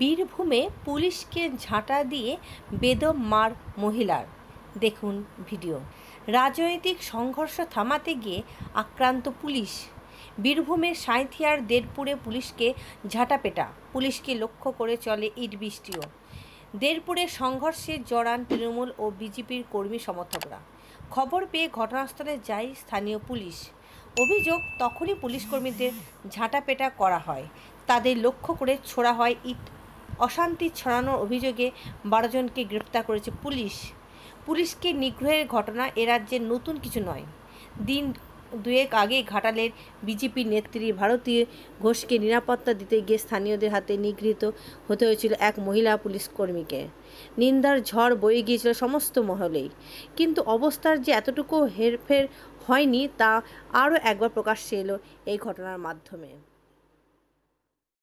বীরভূমে পুলিশকে ঝাঁটা দিয়ে বেদম মার মহিলার দেখুন ভিডিও রাজনৈতিক সংঘর্ষ থামাতে গিয়ে আক্রান্ত পুলিশ বীরভূমের সাঁথিয়ার দেরপুরে পুলিশকে ঝাঁটাপেটা পুলিশকে লক্ষ্য করে চলে ইট বৃষ্টিও দেরপুরে সংঘর্ষে জড়ান তৃণমূল ও বিজেপির কর্মী সমর্থকরা খবর পেয়ে ঘটনাস্থলে যায় স্থানীয় পুলিশ অভিযোগ তখনই পুলিশ কর্মীদের ঝাঁটাপেটা করা হয় তাদের লক্ষ্য করে ছোড়া হয় ইট অশান্তি ছড়ানোর অভিযোগে বারোজনকে গ্রেপ্তার করেছে পুলিশ পুলিশকে নিগ্রহের ঘটনা এ রাজ্যের নতুন কিছু নয় দিন দুয়েক আগে ঘাটালের বিজেপি নেত্রী ভারতীয় ঘোষকে নিরাপত্তা দিতে গিয়ে স্থানীয়দের হাতে নিগৃহীত হতে হয়েছিল এক মহিলা পুলিশ কর্মীকে নিন্দার ঝড় বয়ে গিয়েছিল সমস্ত মহলেই কিন্তু অবস্থার যে এতটুকু হেরফের হয়নি তা আরও একবার প্রকাশ্যে এলো এই ঘটনার মাধ্যমে